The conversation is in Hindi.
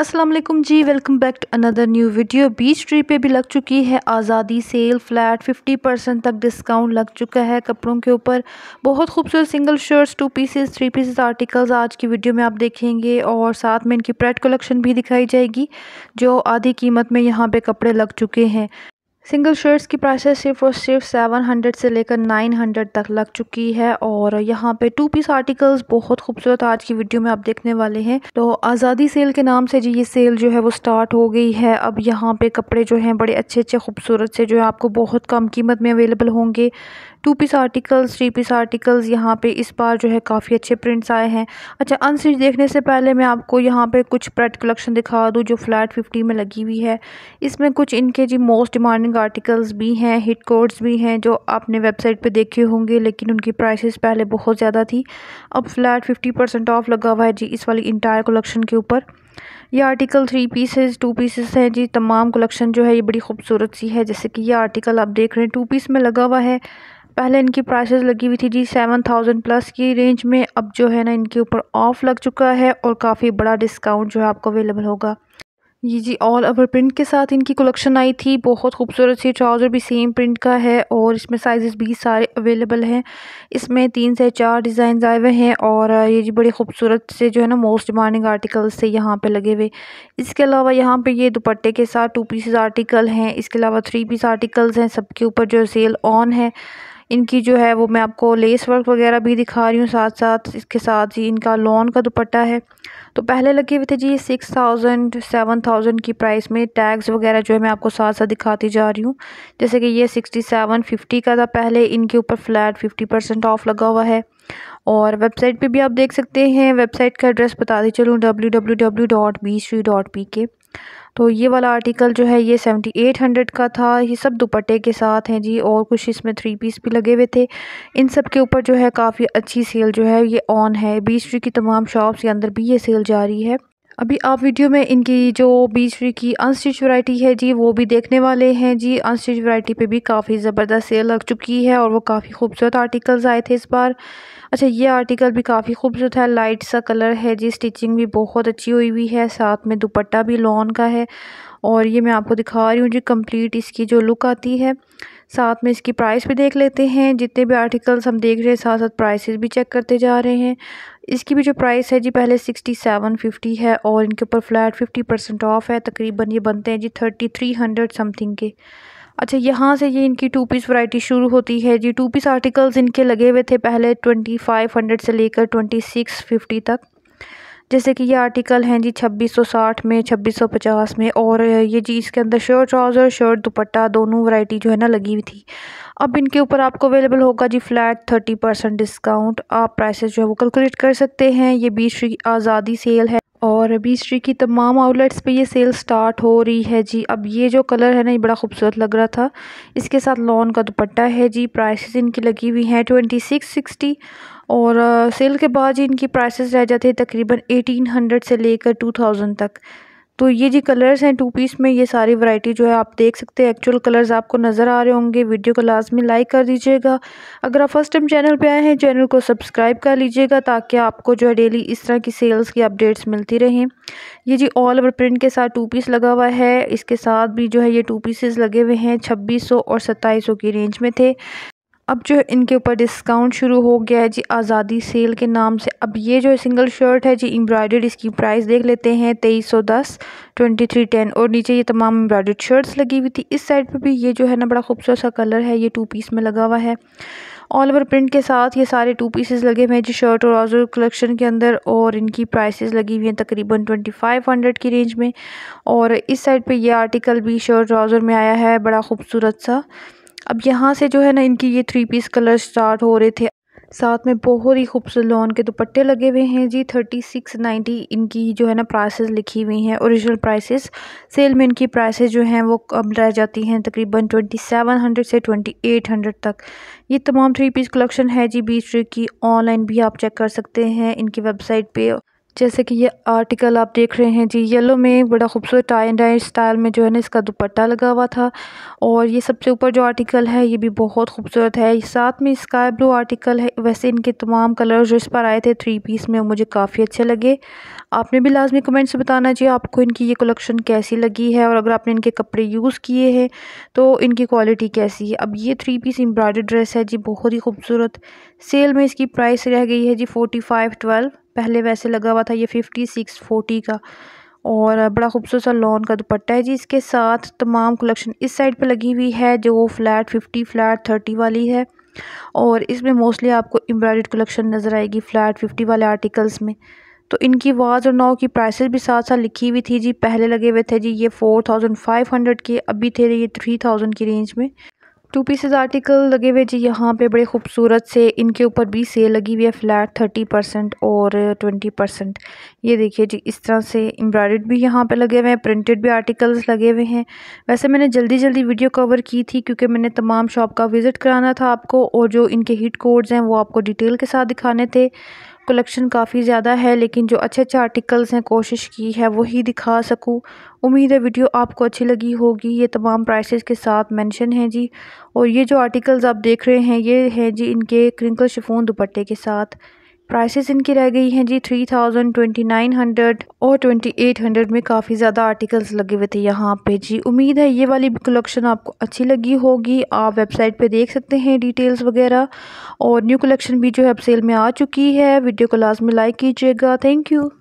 Aslam ji welcome back to another new video Beechtree पे भी लग चुकी है आज़ादी सेल फ्लैट 50 परसेंट तक डिस्काउंट लग चुका है कपड़ों के ऊपर बहुत खूबसूरत single shirts two pieces three pieces articles आज की वीडियो में आप देखेंगे और साथ में इनकी प्रेड कलेक्शन भी दिखाई जाएगी जो आधी कीमत में यहाँ पे कपड़े लग चुके हैं सिंगल शर्ट्स की प्राइसेस सिर्फ और सिर्फ सेवन हंड्रेड से लेकर नाइन हंड्रेड तक लग चुकी है और यहाँ पे टू पीस आर्टिकल्स बहुत खूबसूरत आज की वीडियो में आप देखने वाले हैं तो आज़ादी सेल के नाम से जी ये सेल जो है वो स्टार्ट हो गई है अब यहाँ पे कपड़े जो हैं बड़े अच्छे अच्छे खूबसूरत से जो है आपको बहुत कम कीमत में अवेलेबल होंगे two piece articles three piece articles यहाँ पे इस बार जो है काफ़ी अच्छे प्रिंट्स आए हैं अच्छा अनस्टिच देखने से पहले मैं आपको यहाँ पे कुछ प्रेट कलेक्शन दिखा दूँ जो फ्लैट फिफ्टी में लगी हुई है इसमें कुछ इनके जी मोस्ट डिमांडिंग आर्टिकल्स भी हैं हिट कोड्स भी हैं जो आपने वेबसाइट पे देखे होंगे लेकिन उनकी प्राइसेस पहले बहुत ज़्यादा थी अब फ्लैट फिफ्टी परसेंट ऑफ लगा हुआ है जी इस वाली इंटायर कलेक्शन के ऊपर ये article three pieces two pieces हैं जी तमाम कलेक्शन जो है ये बड़ी खूबसूरत सी है जैसे कि ये आर्टिकल आप देख रहे हैं टू पीस में लगा हुआ है पहले इनकी प्राइसेस लगी हुई थी जी सेवन थाउजेंड प्लस की रेंज में अब जो है ना इनके ऊपर ऑफ़ लग चुका है और काफ़ी बड़ा डिस्काउंट जो है आपको अवेलेबल होगा ये जी ऑल ओवर प्रिंट के साथ इनकी कलेक्शन आई थी बहुत खूबसूरत सी ट्राउज़र भी सेम प्रिंट का है और इसमें साइजेस भी सारे अवेलेबल हैं इसमें तीन से चार डिज़ाइन आए हुए हैं और ये जी बड़े खूबसूरत से जो है ना मोस्ट डिमांडिंग आर्टिकल्स से यहाँ पे लगे हुए इसके अलावा यहाँ पे ये दुपट्टे के साथ टू पीसेज आर्टिकल हैं इसके अलावा थ्री पीस आर्टिकल्स हैं सबके ऊपर जो सेल ऑन है इनकी जो है वो मैं आपको लेस वर्क वगैरह भी दिखा रही हूँ साथ साथ इसके साथ ही इनका लॉन का दुपट्टा है तो पहले लगे हुए थे जी सिक्स थाउजेंड सेवन थाउजेंड की प्राइस में टैग्स वगैरह जो है मैं आपको साथ साथ दिखाती जा रही हूँ जैसे कि ये सिक्सटी सेवन फिफ्टी का था पहले इनके ऊपर फ्लैट फिफ्टी परसेंट ऑफ लगा हुआ है और वेबसाइट पे भी आप देख सकते हैं वेबसाइट का एड्रेस बता दी चलूँ W W W dot Beechtree dot P K तो ये वाला आर्टिकल जो है ये सेवेंटी एट हंड्रेड का था ये सब दुपट्टे के साथ हैं जी और कुछ इसमें थ्री पीस भी लगे हुए थे इन सब के ऊपर जो है काफ़ी अच्छी सेल जो है ये ऑन है बीच की तमाम शॉप्स के अंदर भी ये सेल जारी है अभी आप वीडियो में इनकी जो बीसवीं की अनस्टिच वैरायटी है जी वो भी देखने वाले हैं जी अनस्टिच वैरायटी पे भी काफ़ी ज़बरदस्त सेल लग चुकी है और वो काफ़ी खूबसूरत आर्टिकल्स आए थे इस बार अच्छा ये आर्टिकल भी काफ़ी खूबसूरत है लाइट सा कलर है जी स्टिचिंग भी बहुत अच्छी हुई हुई है साथ में दुपट्टा भी लॉन का है और ये मैं आपको दिखा रही हूँ जी कंप्लीट इसकी जो लुक आती है साथ में इसकी प्राइस भी देख लेते हैं जितने भी आर्टिकल्स हम देख रहे हैं साथ साथ प्राइसेस भी चेक करते जा रहे हैं इसकी भी जो प्राइस है जी पहले सिक्सटी सेवन फिफ्टी है और इनके ऊपर फ्लैट फिफ्टी परसेंट ऑफ है तकरीबन ये बनते हैं जी थर्टी थ्री हंड्रेड समथिंग के अच्छा यहाँ से ये इनकी टू पीस वैरायटी शुरू होती है जी टू पीस आर्टिकल्स इनके लगे हुए थे पहले ट्वेंटी फाइव हंड्रेड से लेकर ट्वेंटी सिक्स फिफ्टी तक जैसे कि ये आर्टिकल हैं जी छब्बीस सौ साठ में छब्बीस सौ पचास में और ये जी इसके अंदर शर्ट ट्राउज़र शर्ट दुपट्टा दोनों वैरायटी जो है ना लगी हुई थी अब इनके ऊपर आपको अवेलेबल होगा जी फ्लैट थर्टी परसेंट डिस्काउंट आप प्राइसेस जो है वो कैलकुलेट कर सकते हैं ये बीस आज़ादी सेल है और अभी स्ट्री की तमाम आउटलेट्स पे ये सेल स्टार्ट हो रही है जी अब ये जो कलर है ना ये बड़ा खूबसूरत लग रहा था इसके साथ लॉन का दुपट्टा है जी प्राइसेस इनकी लगी हुई हैं ट्वेंटी सिक्स सिक्सटी और सेल uh, के बाद जी इनकी प्राइसेस रह जाते हैं तकरीबन एटीन हंड्रेड से लेकर टू थाउजेंड तक तो ये जी कलर्स हैं टू पीस में ये सारी वैरायटी जो है आप देख सकते हैं एक्चुअल कलर्स आपको नज़र आ रहे होंगे वीडियो को लाजमी लाइक कर दीजिएगा अगर आप फर्स्ट टाइम चैनल पे आए हैं चैनल को सब्सक्राइब कर लीजिएगा ताकि आपको जो है डेली इस तरह की सेल्स की अपडेट्स मिलती रहें ये जी ऑल ओवर प्रिंट के साथ टू पीस लगा हुआ है इसके साथ भी जो है ये टू पीसेस लगे हुए हैं छब्बीस और सत्ताईस की रेंज में थे अब जो इनके ऊपर डिस्काउंट शुरू हो गया है जी आज़ादी सेल के नाम से अब ये जो सिंगल शर्ट है जी एम्ब्रॉयडर्ड इसकी प्राइस देख लेते हैं तेईस सौ दस ट्वेंटी थ्री टेन और नीचे ये तमाम एम्ब्रॉयडर्ड शर्ट्स लगी हुई थी इस साइड पे भी ये जो है ना बड़ा खूबसूरत सा कलर है ये टू पीस में लगा हुआ है ऑल ओवर प्रिंट के साथ ये सारे टू पीसेज लगे हुए हैं जी शर्ट और ऑजर कलेक्शन के अंदर और इनकी प्राइसेस लगी हुई हैं तकरीबन ट्वेंटी फाइव हंड्रेड की रेंज में और इस साइड पे ये आर्टिकल भी शर्ट ट्राउज़र में आया है बड़ा खूबसूरत सा अब यहाँ से जो है ना इनकी ये थ्री पीस कलर स्टार्ट हो रहे थे साथ में बहुत ही खूबसूरत लॉन के दुपट्टे लगे हुए हैं जी थर्टी सिक्स नाइन्टी इनकी जो है ना प्राइसेस लिखी हुई हैं ओरिजिनल प्राइसेस सेल में इनकी प्राइसेस जो हैं वो अब रह जाती हैं तकरीबन ट्वेंटी सेवन हंड्रेड से ट्वेंटी एट हंड्रेड तक ये तमाम थ्री पीस कलेक्शन है जी बीस की ऑनलाइन भी आप चेक कर सकते हैं इनकी वेबसाइट पर जैसे कि ये आर्टिकल आप देख रहे हैं जी येलो में बड़ा खूबसूरत टाई एंड डाई स्टाइल में जो है ना इसका दुपट्टा लगा हुआ था और ये सबसे ऊपर जो आर्टिकल है ये भी बहुत खूबसूरत है साथ में स्काई ब्लू आर्टिकल है वैसे इनके तमाम कलर जो इस पर आए थे थ्री पीस में मुझे काफ़ी अच्छे लगे आपने भी लाजमी कमेंट्स बताना चाहिए आपको इनकी ये कलेक्शन कैसी लगी है और अगर आपने इनके कपड़े यूज़ किए हैं तो इनकी क्वालिटी कैसी है अब ये थ्री पीस एम्ब्रॉयडर्ड ड्रेस है जी बहुत ही खूबसूरत सेल में इसकी प्राइस रह गई है जी फ़ोर्टी फाइव ट्वेल्व पहले वैसे लगा हुआ था ये फिफ्टी सिक्स फोर्टी का और बड़ा खूबसूरत सा लॉन का दुपट्टा है जी इसके साथ तमाम कलेक्शन इस साइड पे लगी हुई है जो फ्लैट फिफ्टी फ्लैट थर्टी वाली है और इसमें मोस्टली आपको एम्ब्रॉयड कलेक्शन नज़र आएगी फ्लैट फिफ्टी वाले आर्टिकल्स में तो इनकी वाज और नाव की प्राइसेस भी साथ साथ लिखी हुई थी जी पहले लगे हुए थे जी ये फोर थाउजेंड फाइव हंड्रेड के अभी थे ये थ्री थाउजेंड की रेंज में टू पीसेज आर्टिकल लगे हुए जी यहाँ पे बड़े खूबसूरत से इनके ऊपर भी सेल लगी हुई है फ्लैट थर्टी परसेंट और ट्वेंटी परसेंट ये देखिए जी इस तरह से एम्ब्रॉयड भी यहाँ पे लगे हुए हैं प्रिंटेड भी आर्टिकल्स लगे हुए हैं वैसे मैंने जल्दी जल्दी वीडियो कवर की थी क्योंकि मैंने तमाम शॉप का विज़िट कराना था आपको और जो इनके हिट कोड्स हैं वो आपको डिटेल के साथ दिखाने थे कलेक्शन काफ़ी ज़्यादा है लेकिन जो अच्छे अच्छे आर्टिकल्स हैं कोशिश की है वही दिखा सकूँ उम्मीद है वीडियो आपको अच्छी लगी होगी ये तमाम प्राइसेस के साथ मेंशन है जी और ये जो आर्टिकल्स आप देख रहे हैं ये है जी इनके क्रिंकल शिफोन दुपट्टे के साथ प्राइसेस इनकी रह गई हैं जी three thousand twenty nine hundred और ट्वेंटी एट हंड्रेड में काफ़ी ज़्यादा आर्टिकल्स लगे हुए थे यहाँ पे जी उम्मीद है ये वाली कलेक्शन आपको अच्छी लगी होगी आप वेबसाइट पे देख सकते हैं डिटेल्स वगैरह और न्यू कलेक्शन भी जो है अब सेल में आ चुकी है वीडियो को लास्ट में लाइक कीजिएगा थैंक यू